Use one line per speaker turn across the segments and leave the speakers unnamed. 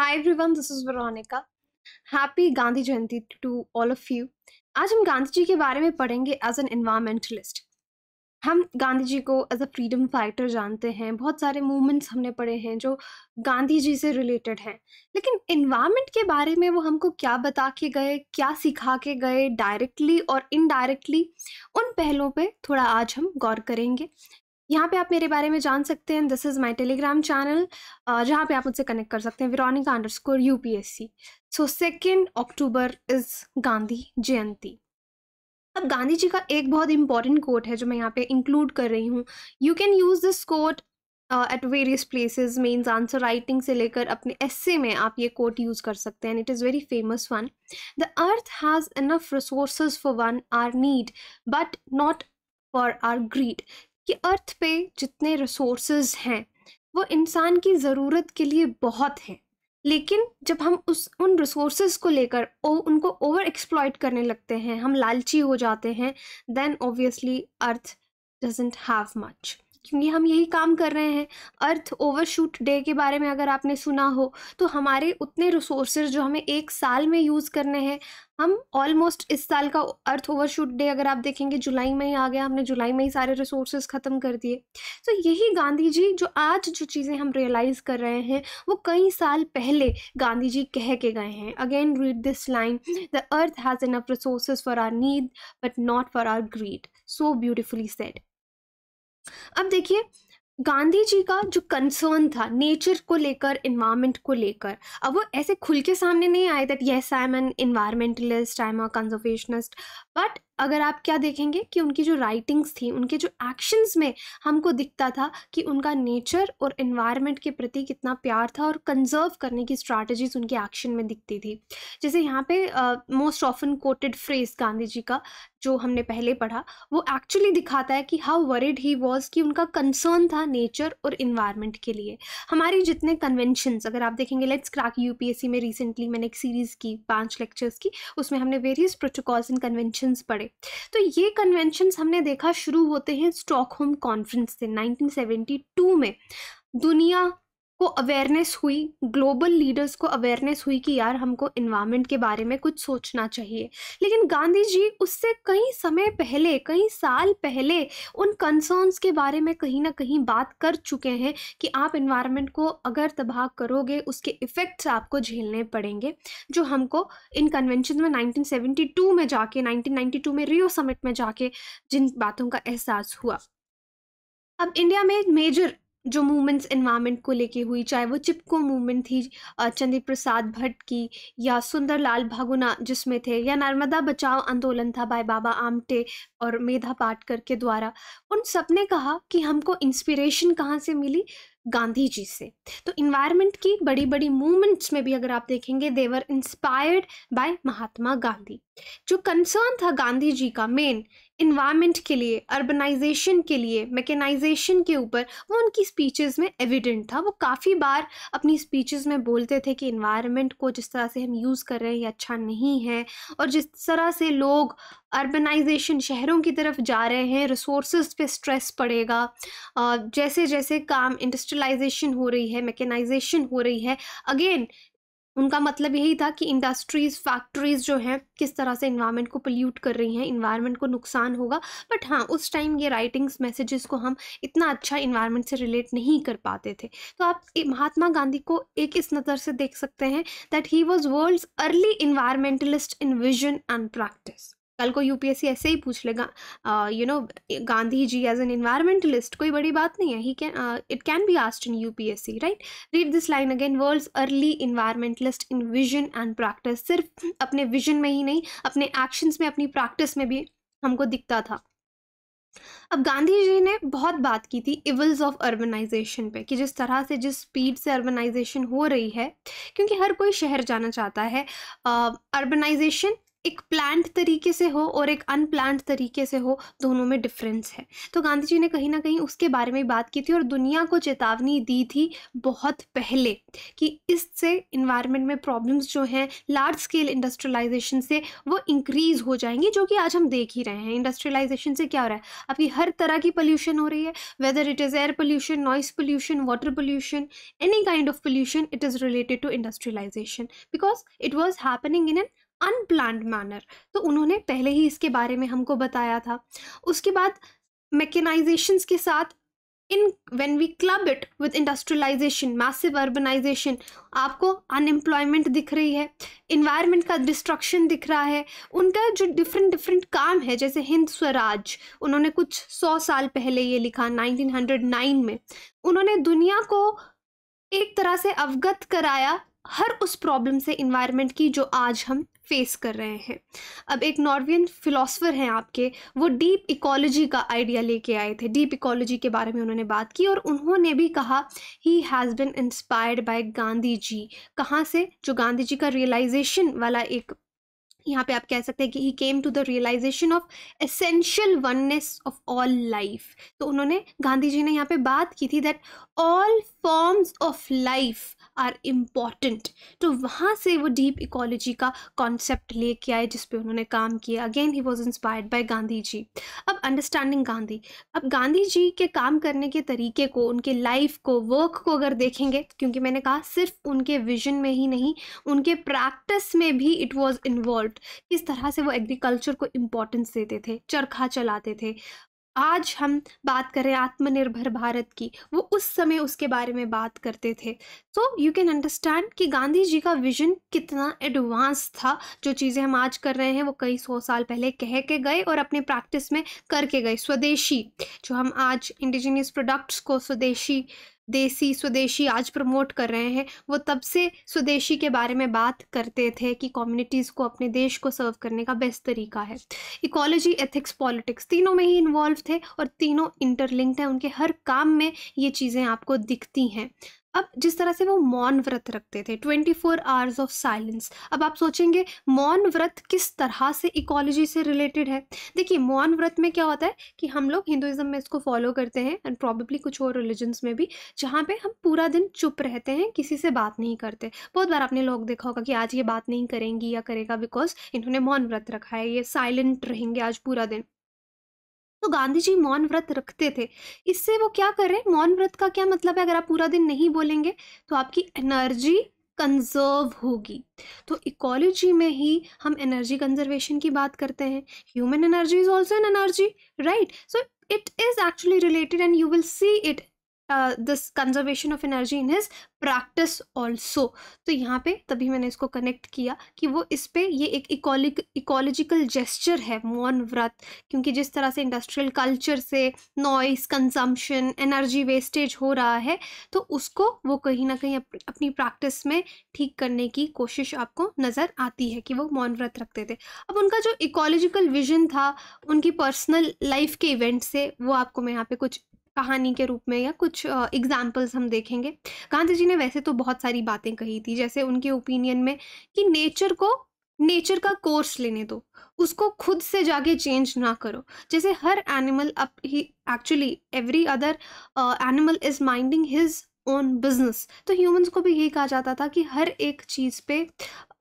hi everyone this is Veronica happy Gandhi Jayanti to all of you आज हम गांधी जी के बारे में पढ़ेंगे एज एन इन्वामेंटलिस्ट हम गांधी जी को एज अ फ्रीडम फाइटर जानते हैं बहुत सारे मूवमेंट्स हमने पढ़े हैं जो गांधी जी से रिलेटेड हैं लेकिन इन्वायरमेंट के बारे में वो हमको क्या बता के गए क्या सिखा के गए डायरेक्टली और इनडायरेक्टली उन पहलों पे थोड़ा आज हम गौर करेंगे यहाँ पे आप मेरे बारे में जान सकते हैं this is my Telegram channel जहाँ पे आप मुझसे कनेक्ट कर सकते हैं Veronica underscore U P S C so second October is Gandhi Jayanti अब गांधी जी का एक बहुत इंपॉर्टेंट कोट है जो मैं यहाँ पे इंक्लूड कर रही हूँ you can use this quote at various places means answer writing से लेकर अपने एस्से में आप ये कोट यूज़ कर सकते हैं it is very famous one the earth has enough resource for one our need but not for our greed कि अर्थ पे जितने रिसोर्सेज हैं वो इंसान की ज़रूरत के लिए बहुत हैं लेकिन जब हम उस उन रिसोर्स को लेकर ओ, उनको ओवर एक्सप्लॉयट करने लगते हैं हम लालची हो जाते हैं then obviously earth doesn't have much क्योंकि हम यही काम कर रहे हैं अर्थ ओवरशूट डे के बारे में अगर आपने सुना हो तो हमारे उतने रिसोर्सेज जो हमें एक साल में यूज़ करने हैं हम ऑलमोस्ट इस साल का अर्थ ओवरशूट डे अगर आप देखेंगे जुलाई में ही आ गया हमने जुलाई में ही सारे रिसोर्सेज ख़त्म कर दिए तो यही गांधी जी जो आज जो चीज़ें हम रियलाइज़ कर रहे हैं वो कई साल पहले गांधी जी कह के गए हैं again read this line the earth has enough resources for our need but not for our greed so beautifully said अब देखिए गांधी जी का जो कंसर्न था नेचर को लेकर इन्वायरमेंट को लेकर अब वो ऐसे खुल के सामने नहीं आए that yes I am an environmentalist I am a conservationist but अगर आप क्या देखेंगे कि उनकी जो राइटिंग्स थी उनके जो एक्शंस में हमको दिखता था कि उनका नेचर और इन्वायरमेंट के प्रति कितना प्यार था और कंजर्व करने की स्ट्रैटेजीज उनके एक्शन में दिखती थी जैसे यहाँ पे most often quoted phrase Gandhi ji का जो हमने पहले पढ़ा वो एक्चुअली दिखाता है कि हाउ वरिड ही वॉज कि उनका कंसर्न था नेचर और इन्वायरमेंट के लिए हमारे जितने कन्वेंशंस अगर आप देखेंगे लेट्स क्रैक यू में रिसेंटली मैंने एक सीरीज़ की पांच लेक्चर्स की उसमें हमने वेरियस प्रोटोकॉल्स एंड कन्वेंशंस पढ़े तो ये कन्वेंशन हमने देखा शुरू होते हैं स्टॉकहोम कॉन्फ्रेंस से 1972 में दुनिया को अवेयरनेस हुई ग्लोबल लीडर्स को अवेयरनेस हुई कि यार हमको इन्वायरमेंट के बारे में कुछ सोचना चाहिए लेकिन गांधी जी उससे कई समय पहले कई साल पहले उन कंसर्न्स के बारे में कहीं ना कहीं बात कर चुके हैं कि आप इन्वायरमेंट को अगर तबाह करोगे उसके इफ़ेक्ट्स आपको झेलने पड़ेंगे जो हमको इन कन्वेंशन में 1972 में जाके 1992 में रियो समिट में जाके जिन बातों का एहसास हुआ अब इंडिया में मेजर जो मूवमेंट्स इन्वायरमेंट को लेके हुई चाहे वो चिपको मूवमेंट थी चंदी प्रसाद भट्ट की या सुंदरलाल भागुना जिसमें थे या नर्मदा बचाओ आंदोलन था बाय बाबा आमटे और मेधा पाटकर के द्वारा उन सब ने कहा कि हमको इंस्पिरेशन कहाँ से मिली गांधी जी से तो इन्वायरमेंट की बड़ी बड़ी मूवमेंट्स में भी अगर आप देखेंगे they were inspired by Mahatma Gandhi जो कंसर्न था गांधी जी का मेन इन्वामेंट के लिए अर्बनाइजेशन के लिए मैकेनाइजेशन के ऊपर वो उनकी स्पीचेस में एविडेंट था वो काफ़ी बार अपनी स्पीचेस में बोलते थे कि इन्वायरमेंट को जिस तरह से हम यूज़ कर रहे हैं ये अच्छा नहीं है और जिस तरह से लोग अर्बनाइजेशन शहरों की तरफ जा रहे हैं रिसोर्स पे स्ट्रेस पड़ेगा जैसे जैसे काम इंडस्ट्रियलाइजेशन हो रही है मैकेनाइजेशन हो रही है अगेन उनका मतलब यही था कि इंडस्ट्रीज़ फैक्ट्रीज़ जो हैं किस तरह से इन्वायरमेंट को पोल्यूट कर रही हैं इन्वायरमेंट को नुकसान होगा बट हाँ उस टाइम ये राइटिंग्स मैसेजेस को हम इतना अच्छा इन्वायरमेंट से रिलेट नहीं कर पाते थे तो आप महात्मा गांधी को एक इस नज़र से देख सकते हैं that he was world's early environmentalist in vision and practice कल को यूपीएससी ऐसे ही पूछ लेगा you know Gandhi ji as an environmentalist कोई बड़ी बात नहीं है he can it can be asked in UPSC right read this line again world's early environmentalist in vision and practice सिर्फ अपने विजन में ही नहीं अपने एक्शंस में अपनी प्रैक्टिस में भी हमको दिखता था अब गांधी जी ने बहुत बात की थी इवल्स ऑफ अर्बनाइजेशन पे कि जिस तरह से जिस स्पीड से अर्बनाइजेशन हो रही है क्योंकि हर कोई शहर जाना चाहता है अर्बनाइजेशन एक प्लांट तरीके से हो और एक अनप्लांट तरीके से हो दोनों में डिफरेंस है तो गांधी जी ने कहीं ना कहीं उसके बारे में बात की थी और दुनिया को चेतावनी दी थी बहुत पहले कि इससे इन्वायरमेंट में प्रॉब्लम्स जो हैं लार्ज स्केल इंडस्ट्रियलाइजेशन से वो इंक्रीज़ हो जाएंगी जो कि आज हम देख ही रहे हैं इंडस्ट्रियलाइजेशन से क्या हो रहा है अभी हर तरह की पोल्यूशन हो रही है whether it is air pollution noise pollution water pollution any kind of pollution it is related to industrialization because it was happening in an unplanned manner तो उन्होंने पहले ही इसके बारे में हमको बताया था उसके बाद मैकेनाइजेशन के साथ in when we club it with industrialization massive urbanization आपको अनएम्प्लॉयमेंट दिख रही है इन्वायरमेंट का डिस्ट्रक्शन दिख रहा है उनका जो डिफरेंट डिफरेंट काम है जैसे हिंद स्वराज उन्होंने कुछ सौ साल पहले ये लिखा 1909 में उन्होंने दुनिया को एक तरह से अवगत कराया हर उस प्रॉब्लम से इन्वायरमेंट की जो आज हम फेस कर रहे हैं अब एक नॉर्वियन फिलोसफर हैं आपके वो डीप इकोलॉजी का आइडिया लेके आए थे डीप इकोलॉजी के बारे में उन्होंने बात की और उन्होंने भी कहा he has been inspired by Gandhi ji कहाँ से जो गांधी जी का रियलाइजेशन वाला एक यहाँ पे आप कह सकते हैं कि he came to the realization of essential oneness of all life तो उन्होंने गांधी जी ने यहाँ पे बात की थी that all forms of life are important तो वहाँ से वो डीप इकोलॉजी का कॉन्सेप्ट लेके आए जिस पे उन्होंने काम किया again he was inspired by Gandhi ji अब अंडरस्टैंडिंग गांधी अब गांधी जी के काम करने के तरीके को उनके लाइफ को वर्क को अगर देखेंगे क्योंकि मैंने कहा सिर्फ उनके विजन में ही नहीं उनके प्रैक्टिस में भी इट वॉज इन्वॉल्व किस तरह से वो एग्रीकल्चर को इम्पोर्टेंस देते थे चरखा चलाते थे आज हम बात करें आत्मनिर्भर भारत की वो उस समय उसके बारे में बात करते थे सो यू कैन अंडरस्टैंड कि गांधी जी का विजन कितना एडवांस था जो चीज़ें हम आज कर रहे हैं वो कई सौ साल पहले कह के गए और अपने प्रैक्टिस में करके गए स्वदेशी जो हम आज इंडिजिनियस प्रोडक्ट्स को स्वदेशी देसी स्वदेशी आज प्रमोट कर रहे हैं वो तब से स्वदेशी के बारे में बात करते थे कि कम्युनिटीज़ को अपने देश को सर्व करने का बेस्ट तरीका है इकोलॉजी एथिक्स पॉलिटिक्स तीनों में ही इन्वॉल्व थे और तीनों इंटरलिंक्ड हैं उनके हर काम में ये चीज़ें आपको दिखती हैं अब जिस तरह से वो मौन व्रत रखते थे 24 फोर आवर्स ऑफ साइलेंस अब आप सोचेंगे मौन व्रत किस तरह से इकोलॉजी से रिलेटेड है देखिए मौन व्रत में क्या होता है कि हम लोग हिंदुज़म में इसको फॉलो करते हैं एंड प्रॉबेबली कुछ और रिलीजन्स में भी जहाँ पे हम पूरा दिन चुप रहते हैं किसी से बात नहीं करते बहुत बार आपने लोग देखा होगा कि आज ये बात नहीं करेंगी या करेगा बिकॉज इन्होंने मौन व्रत रखा है ये साइलेंट रहेंगे आज पूरा दिन तो गांधी जी मौन व्रत रखते थे इससे वो क्या कर रहे हैं मौन व्रत का क्या मतलब है अगर आप पूरा दिन नहीं बोलेंगे तो आपकी एनर्जी कंजर्व होगी तो इकोलॉजी में ही हम एनर्जी कंजर्वेशन की बात करते हैं human energy is also an energy right so it is actually related and you will see it this conservation of energy in his practice also तो यहाँ पे तभी मैंने इसको कनेक्ट किया कि वो इस पर ये एक इकोलॉजिकल जेस्चर है मौन व्रत क्योंकि जिस तरह से इंडस्ट्रियल कल्चर से नॉइस कंजम्पशन एनर्जी वेस्टेज हो रहा है तो उसको वो कहीं ना कहीं अप, अपनी प्रैक्टिस में ठीक करने की कोशिश आपको नज़र आती है कि वो मौन व्रत रखते थे अब उनका जो इकोलॉजिकल विजन था उनकी पर्सनल लाइफ के इवेंट से वो आपको मैं यहाँ पे कुछ कहानी के रूप में या कुछ एग्जाम्पल्स हम देखेंगे गांधी जी ने वैसे तो बहुत सारी बातें कही थी जैसे उनके ओपिनियन में कि नेचर को नेचर का कोर्स लेने दो उसको खुद से जाके चेंज ना करो जैसे हर animal up he actually every other animal is minding his own business तो ह्यूमंस को भी यही कहा जाता था कि हर एक चीज़ पे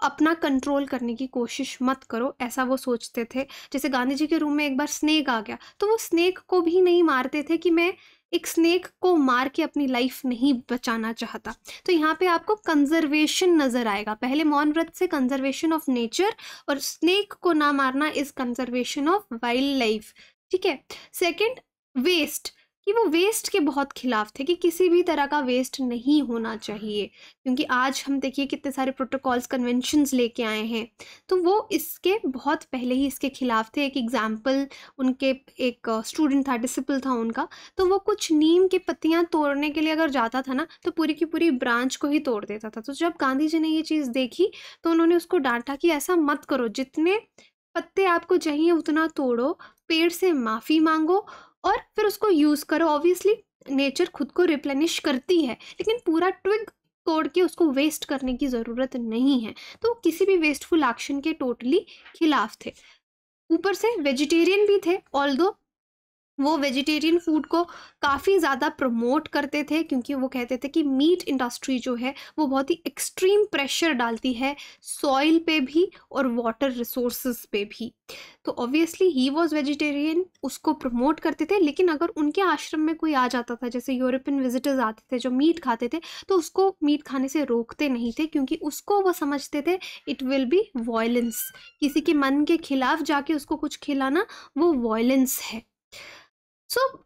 अपना कंट्रोल करने की कोशिश मत करो ऐसा वो सोचते थे जैसे गांधी जी के रूम में एक बार स्नेक आ गया तो वो स्नेक को भी नहीं मारते थे कि मैं एक स्नेक को मार के अपनी लाइफ नहीं बचाना चाहता तो यहाँ पे आपको कंजर्वेशन नज़र आएगा पहले मौन व्रत से कंजर्वेशन ऑफ नेचर और स्नेक को ना मारना is conservation of wildlife ठीक है सेकेंड वेस्ट कि वो वेस्ट के बहुत खिलाफ थे कि किसी भी तरह का वेस्ट नहीं होना चाहिए क्योंकि आज हम देखिए कितने सारे प्रोटोकॉल्स कन्वेंशंस लेके आए हैं तो वो इसके बहुत पहले ही इसके खिलाफ थे एक एग्ज़ाम्पल उनके एक स्टूडेंट था डिसिपल था उनका तो वो कुछ नीम की पत्तियां तोड़ने के लिए अगर जाता था ना तो पूरी की पूरी ब्रांच को ही तोड़ देता था तो जब गांधी जी ने ये चीज़ देखी तो उन्होंने उसको डांटा कि ऐसा मत करो जितने पत्ते आपको चाहिए उतना तोड़ो पेड़ से माफ़ी मांगो और फिर उसको यूज़ करो ऑब्वियसली नेचर खुद को रिप्लेनिश करती है लेकिन पूरा ट्विग तोड़ के उसको वेस्ट करने की ज़रूरत नहीं है तो किसी भी वेस्टफुल एक्शन के टोटली खिलाफ थे ऊपर से वेजिटेरियन भी थे ऑल दो वो वेजिटेरियन फूड को काफ़ी ज़्यादा प्रमोट करते थे क्योंकि वो कहते थे कि मीट इंडस्ट्री जो है वो बहुत ही एक्सट्रीम प्रेशर डालती है सॉइल पे भी और वाटर रिसोर्स पे भी तो ऑब्वियसली ही वॉज वेजिटेरियन उसको प्रमोट करते थे लेकिन अगर उनके आश्रम में कोई आ जाता था जैसे यूरोपियन विजिटर्स आते थे जो मीट खाते थे तो उसको मीट खाने से रोकते नहीं थे क्योंकि उसको वो समझते थे इट विल बी वॉयलेंस किसी के मन के खिलाफ जाके उसको कुछ खिलाना वो वॉयलेंस है सो so,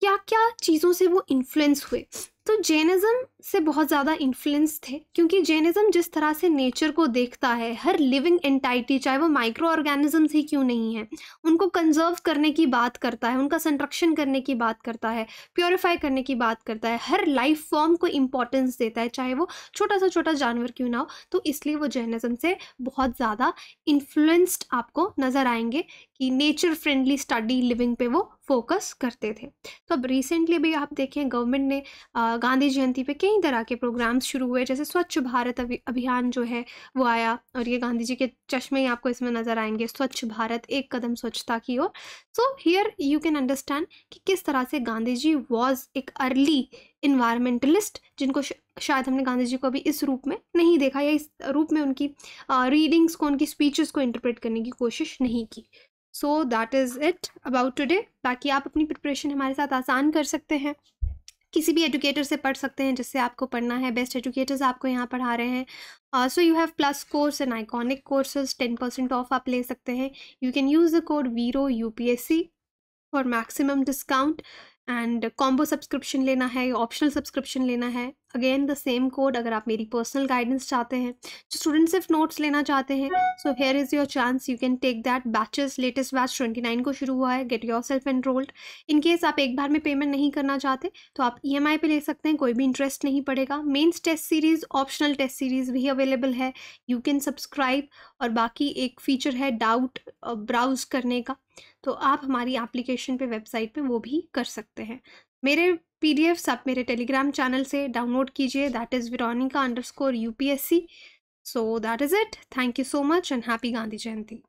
क्या क्या चीज़ों से वो इन्फ्लुएंस हुए तो जैनिज़्म से बहुत ज़्यादा इन्फ्लुएंस थे क्योंकि जैनिज़्म जिस तरह से नेचर को देखता है हर लिविंग एंटाइटी चाहे वो माइक्रो ऑर्गेनिजम्स ही क्यों नहीं है उनको कंजर्व करने की बात करता है उनका संरक्षण करने की बात करता है प्योरीफाई करने की बात करता है हर लाइफ फॉर्म को इम्पोर्टेंस देता है चाहे वो छोटा सा छोटा जानवर क्यों ना हो तो इसलिए वो जैनिज़्म से बहुत ज़्यादा इन्फ्लुएंस्ड आपको नज़र आएंगे कि नेचर फ्रेंडली स्टडी लिविंग पे वो फोकस करते थे तो अब रिसेंटली भी आप देखें गवर्नमेंट ने गांधी जयंती पे कई तरह के प्रोग्राम्स शुरू हुए जैसे स्वच्छ भारत अभियान जो है वो आया और ये गांधी जी के चश्मे ही आपको इसमें नज़र आएंगे स्वच्छ भारत एक कदम स्वच्छता की ओर so here you can understand कि किस तरह से गांधी जी वॉज एक अर्ली इन्वायरमेंटलिस्ट जिनको शायद हमने गांधी जी को अभी इस रूप में नहीं देखा या इस रूप में उनकी रीडिंग्स को उनकी स्पीचेस को इंटरप्रेट करने की कोशिश नहीं की so that is it about today ताकि आप अपनी प्रिपरेशन हमारे साथ आसान कर सकते हैं किसी भी एजुकेटर से पढ़ सकते हैं जिससे आपको पढ़ना है बेस्ट एजुकेटर्स आपको यहाँ पढ़ा रहे हैं so you have plus course and iconic courses ten percent off आप ले सकते हैं you can use the code vero U P S C for maximum discount and combo subscription लेना है ऑप्शनल सब्सक्रिप्शन लेना है अगेन द सेम कोड अगर आप मेरी पर्सनल गाइडेंस चाहते हैं जो स्टूडेंट सिर्फ नोट्स लेना चाहते हैं so here is your chance you can take that batches latest batch twenty nine को शुरू हुआ है get yourself enrolled in case आप एक बार में पेमेंट नहीं करना चाहते तो आप ई एम आई पे ले सकते हैं कोई भी इंटरेस्ट नहीं पड़ेगा mains test series optional test series भी अवेलेबल है यू कैन सब्सक्राइब और बाकी एक फ़ीचर है डाउट ब्राउज़ करने का तो आप हमारी एप्लीकेशन पे वेबसाइट पे वो भी कर सकते हैं मेरे पीडीएफ्स आप मेरे टेलीग्राम चैनल से डाउनलोड कीजिए that is Veronica underscore U so that is it thank you so much and happy Gandhi Jayanti